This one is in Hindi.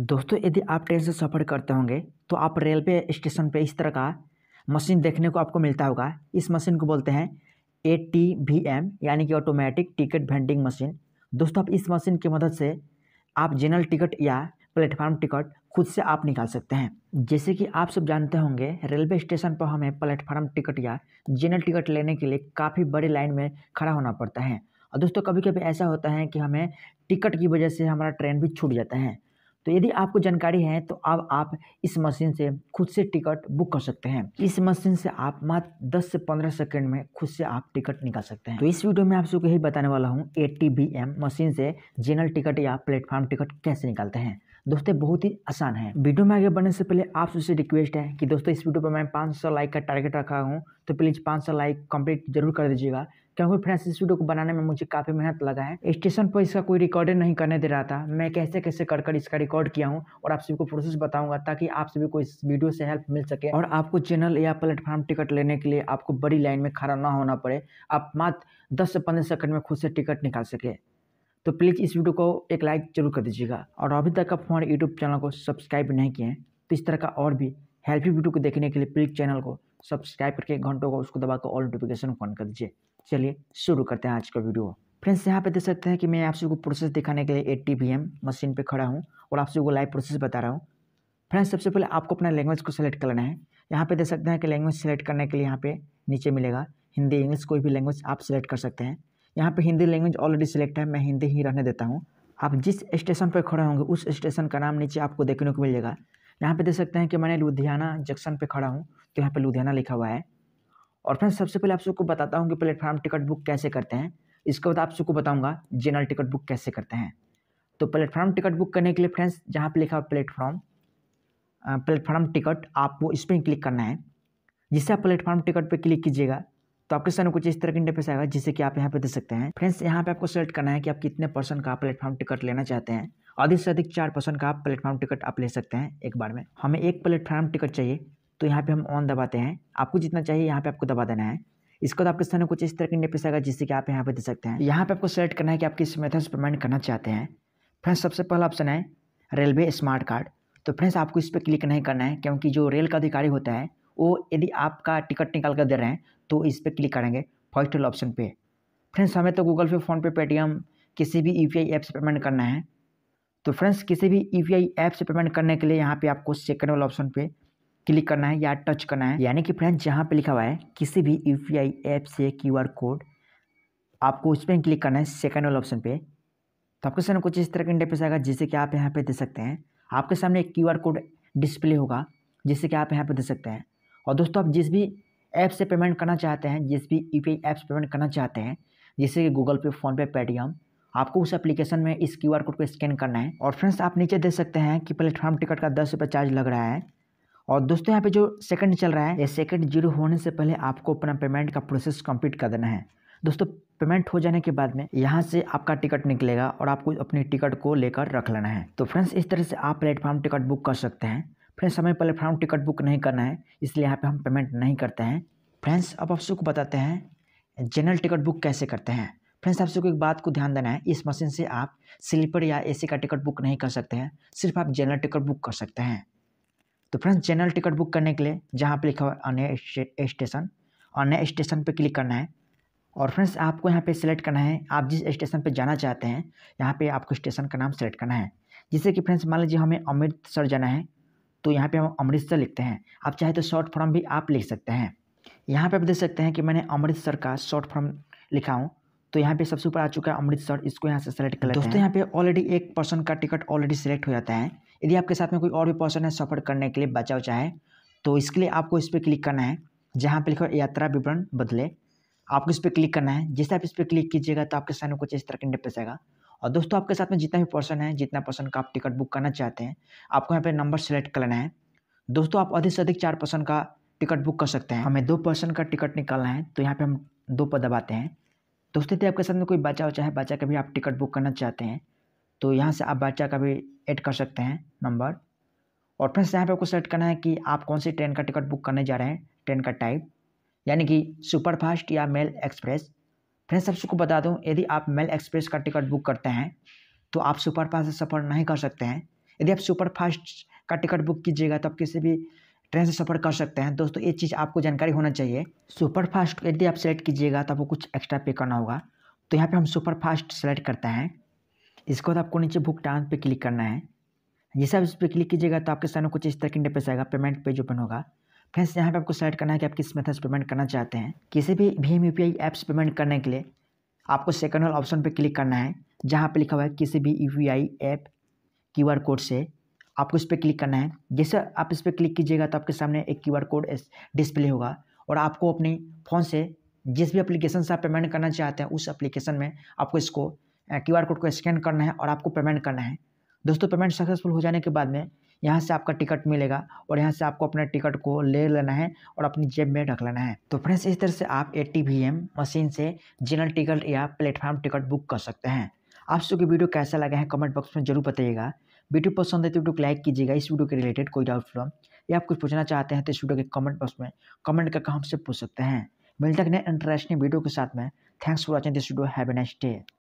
दोस्तों यदि आप ट्रेन से सफ़र करते होंगे तो आप रेलवे स्टेशन पे इस तरह का मशीन देखने को आपको मिलता होगा इस मशीन को बोलते हैं ए टी वी एम यानी कि ऑटोमेटिक टिकट वेंडिंग मशीन दोस्तों आप इस मशीन की मदद से आप जनरल टिकट या प्लेटफार्म टिकट खुद से आप निकाल सकते हैं जैसे कि आप सब जानते होंगे रेलवे स्टेशन पर हमें प्लेटफार्म टिकट या जनरल टिकट लेने के लिए काफ़ी बड़ी लाइन में खड़ा होना पड़ता है और दोस्तों कभी कभी ऐसा होता है कि हमें टिकट की वजह से हमारा ट्रेन भी छूट जाता है तो यदि आपको जानकारी है तो अब आप इस मशीन से खुद से टिकट बुक कर सकते हैं इस मशीन से आप मात्र 10 से 15 सेकंड में खुद से आप टिकट निकाल सकते हैं तो इस वीडियो में आप सबको यही बताने वाला हूँ ए मशीन से जनरल टिकट या प्लेटफॉर्म टिकट कैसे निकालते हैं दोस्तों बहुत ही आसान है वीडियो में आगे बढ़ने से पहले आप सबसे रिक्वेस्ट है कि दोस्तों इस वीडियो पर मैं 500 लाइक का टारगेट रखा हूँ तो प्लीज़ 500 लाइक कंप्लीट जरूर कर दीजिएगा क्योंकि फ्रेंड्स इस वीडियो को बनाने में मुझे काफ़ी मेहनत लगा है स्टेशन पर इसका कोई रिकॉर्डिंग नहीं करने दे रहा था मैं कैसे कैसे कर कर इसका रिकॉर्ड किया हूँ और आप सभी को प्रोसेस बताऊंगा ताकि आप सभी को इस वीडियो से हेल्प मिल सके और आपको चैनल या प्लेटफॉर्म टिकट लेने के लिए आपको बड़ी लाइन में खड़ा ना होना पड़े आप मात्र दस से पंद्रह सेकंड में खुद से टिकट निकाल सके तो प्लीज़ इस वीडियो को एक लाइक जरूर कर दीजिएगा और अभी तक आप हमारे यूट्यूब चैनल को सब्सक्राइब नहीं किए हैं तो इस तरह का और भी हेल्पी वीडियो को देखने के लिए प्लीज़ चैनल को सब्सक्राइब करके घंटों को उसको दबाकर ऑल नोटिफिकेशन ऑन कर दीजिए चलिए शुरू करते हैं आज का वीडियो फ्रेंड्स यहाँ पे देख सकते हैं कि मैं आप सबको प्रोसेस दिखाने के लिए ए टी मशीन पे खड़ा हूँ और आप सबको लाइव प्रोसेस बता रहा हूँ फ्रेंड्स सबसे पहले आपको अपना लैंग्वेज को सिलेक्ट करना है यहाँ पे देख सकते हैं कि लैंग्वेज सेलेक्ट करने के लिए यहाँ पे नीचे मिलेगा हिंदी इंग्लिश कोई भी लैंग्वेज आप सेलेक्ट कर सकते हैं यहाँ पे हिंदी लैंग्वेज ऑलरेडी सिलेक्ट है मैं हिंदी ही रहने देता हूँ आप जिस स्टेशन पर खड़े होंगे उस स्टेशन का नाम नीचे आपको देखने को मिल जाएगा यहाँ पे देख सकते हैं कि मैंने लुधियाना जंक्शन पर खड़ा हूँ तो यहाँ पर लुधियाना लिखा हुआ है और फ्रेंड्स सबसे पहले आप सबको बताता हूँ कि प्लेटफार्म टिकट बुक कैसे करते हैं इसके बाद आप सबको बताऊँगा जनरल टिकट बुक कैसे करते हैं तो प्लेटफार्म टिकट बुक करने के लिए फ्रेंड्स जहाँ पर लिखा प्लेटफॉर्म प्लेटफार्म टिकट आपको इस पर क्लिक करना है जिससे आप प्लेटफार्म टिकट पर क्लिक कीजिएगा तो आपके सामने कुछ इस तरह का इंटरफेस आएगा जिसे कि आप यहाँ पे दे सकते हैं फ्रेंड्स यहाँ पे आपको सेलेक्ट करना है कि आप कितने परसेंट का प्लेटफॉर्म टिकट लेना चाहते हैं अधिक से अधिक चार पर्सन का प्लेटफॉर्म टिकट आप ले सकते हैं एक बार में हमें एक प्लेटफॉर्म टिकट चाहिए तो यहाँ पे हम ऑन दबाते हैं आपको जितना चाहिए यहाँ पे आपको दबा देना है इसको तो आपके सामने कुछ इस तरह की इंटरफेस आएगा जिससे कि आप यहाँ पे दे सकते हैं यहाँ पे आपको सेलेक्ट करना है कि आप किस मेथड से पेमेंट करना चाहते हैं फ्रेंड्स सबसे पहला ऑप्शन है रेलवे स्मार्ट कार्ड तो फ्रेंड्स आपको इस पर क्लिक नहीं करना है क्योंकि जो रेल का अधिकारी होता है वो यदि आपका टिकट निकाल कर दे रहे हैं तो इस पर क्लिक करेंगे फर्स्ट वाले ऑप्शन पे फ्रेंड्स हमें तो गूगल पे फ़ोनपे पेटीएम किसी भी यू e ऐप से पेमेंट करना है तो फ्रेंड्स किसी भी यू e ऐप से पेमेंट करने के लिए यहाँ पे आपको सेकंड वाला ऑप्शन पे क्लिक करना है या टच करना है यानी कि फ्रेंड जहाँ पे लिखा हुआ है किसी भी यू पी आई ऐप से क्यू कोड आपको उस पर क्लिक करना है सेकेंड वाले ऑप्शन पे तो आपके सामने कुछ इस तरह का इंटरफेस आएगा जिसे कि आप यहाँ पे दे सकते हैं आपके सामने एक क्यू कोड डिस्प्ले होगा जिसे कि आप यहाँ पे दे सकते हैं और दोस्तों आप जिस भी ऐप से पेमेंट करना चाहते हैं जिस भी यू पी ऐप से पेमेंट करना चाहते हैं जैसे कि गूगल पे फ़ोनपे पेटीएम आपको उस एप्लीकेशन में इस क्यू कोड को स्कैन करना है और फ्रेंड्स आप नीचे देख सकते हैं कि प्लेटफॉर्म टिकट का दस रुपये चार्ज लग रहा है और दोस्तों यहाँ पे जो सेकंड चल रहा है ये सेकंड जीरो होने से पहले आपको अपना पेमेंट का प्रोसेस कंप्लीट कर देना है दोस्तों पेमेंट हो जाने के बाद में यहाँ से आपका टिकट निकलेगा और आपको अपनी टिकट को लेकर रख लेना है तो फ्रेंड्स इस तरह से आप प्लेटफॉर्म टिकट बुक कर सकते हैं फ्रेंड्स हमें प्लेटफॉर्म टिकट बुक नहीं करना है इसलिए यहाँ पर हम पेमेंट नहीं करते हैं फ्रेंड्स अब आप सबको बताते हैं जनरल टिकट बुक कैसे करते हैं फ्रेंड्स आप सबको एक बात को ध्यान देना है इस मशीन से आप स्लीपर या एसी का टिकट बुक नहीं कर सकते हैं सिर्फ आप जनरल टिकट बुक कर सकते हैं तो फ्रेंड्स जनरल टिकट बुक करने के लिए जहाँ पे लिखा हुआ अन्य स्टेशन अन्य स्टेशन पे क्लिक करना है और फ्रेंड्स आपको यहाँ पे सिलेक्ट करना है आप जिस स्टेशन पे जाना चाहते हैं यहाँ पे आपको स्टेशन का नाम सेलेक्ट करना है जैसे कि फ्रेंड्स मान लीजिए हमें अमृतसर जाना है तो यहाँ पे हम अमृतसर लिखते हैं आप चाहे तो शॉर्ट फॉर्म भी आप लिख सकते हैं यहाँ पे आप देख सकते हैं कि मैंने अमृतसर का शॉर्ट फॉर्म लिखा हूँ तो यहाँ पे सबसे ऊपर आ चुका है अमृतसर इसको यहाँ से सेलेक्ट कर लेते दोस्तों यहाँ पे ऑलरेडी एक पर्सन का टिकट ऑलरेडी सेलेक्ट हो जाता है यदि आपके साथ में कोई और भी पर्सन है सफ़र करने के लिए बचाव चाहे तो इसके लिए आपको इस पर क्लिक करना है जहाँ पर लिखा यात्रा विवरण बदले आपको इस पर क्लिक करना है जैसे आप इस पर क्लिक कीजिएगा तो आपके सामने कुछ इस तरह के इंटरफेस आएगा और दोस्तों आपके साथ में जितना भी पर्सन है जितना पर्सन का आप टिकट बुक करना चाहते हैं आपको यहाँ पे नंबर सेलेक्ट करना है दोस्तों आप अधिक से अधिक चार पर्सन का टिकट बुक कर सकते हैं हमें दो पर्सन का टिकट निकालना है तो यहाँ पे हम दो पद दबाते हैं दोस्तों यदि आपके साथ में कोई बचा उचा है बचा के भी आप टिकट बुक करना चाहते हैं तो यहाँ से आप बच्चा का भी ऐड कर सकते हैं नंबर और फ्रेंड्स यहाँ पे आपको सेलेक्ट करना है कि आप कौन सी ट्रेन का टिकट बुक करने जा रहे हैं ट्रेन का टाइप यानी कि सुपरफास्ट या मेल एक्सप्रेस फ्रेंड्स आप सबको बता दूँ यदि आप मेल एक्सप्रेस का टिकट बुक करते हैं तो आप सुपरफास्ट से सफ़र नहीं कर सकते हैं यदि आप सुपरफास्ट का टिकट बुक कीजिएगा तो आप किसी भी ट्रेन से सफ़र कर सकते हैं दोस्तों ये चीज़ आपको जानकारी होना चाहिए सुपरफास्ट यदि आप सेलेक्ट कीजिएगा तो आपको कुछ एक्स्ट्रा पे करना होगा तो यहाँ पे हम सुपरफास्ट सेलेक्ट करते हैं इसके बाद तो आपको नीचे भुगतान पे क्लिक करना है जैसे आप इस पर क्लिक कीजिएगा तो आपके सामने कुछ इस तरह की इंटरफेस आएगा पेमेंट पेज ओपन होगा फ्रेंड्स यहाँ पे आपको सेलेक्ट करना है कि आप किस मेथड से पेमेंट करना चाहते हैं किसी भी भीम यू पी ऐप्स पेमेंट करने के लिए आपको सेकंड वाला ऑप्शन पर क्लिक करना है जहाँ पर लिखा हुआ है किसी भी U P I app Q R code से आपको इस पर क्लिक करना है जैसे आप इस पर क्लिक कीजिएगा तो आपके सामने एक क्यू आर कोड डिस्प्ले होगा और आपको अपने फ़ोन से जिस भी एप्लीकेशन से आप पेमेंट करना चाहते हैं उस एप्लीकेशन में आपको इसको क्यू कोड को स्कैन करना है और आपको पेमेंट करना है दोस्तों पेमेंट सक्सेसफुल हो जाने के बाद में यहाँ से आपका टिकट मिलेगा और यहाँ से आपको अपने टिकट को ले लेना है और अपनी जेब में रख लेना है तो फ्रेंड्स इस तरह से आप ए मशीन से जनरल टिकट या प्लेटफॉर्म टिकट बुक कर सकते हैं आप सबकी वीडियो कैसा लगा है कमेंट बॉक्स में जरूर बताइएगा वीडियो पसंद है तो वीडियो को लाइक कीजिएगा इस वीडियो के रिलेटेड कोई डाउट फ्रॉम या आप कुछ पूछना चाहते हैं तो इस वीडियो के कमेंट बॉक्स में कमेंट करके हमसे पूछ सकते हैं मिलते हैं नए इंटरेस्टिंग वीडियो के साथ में thanks for watching this video have a next day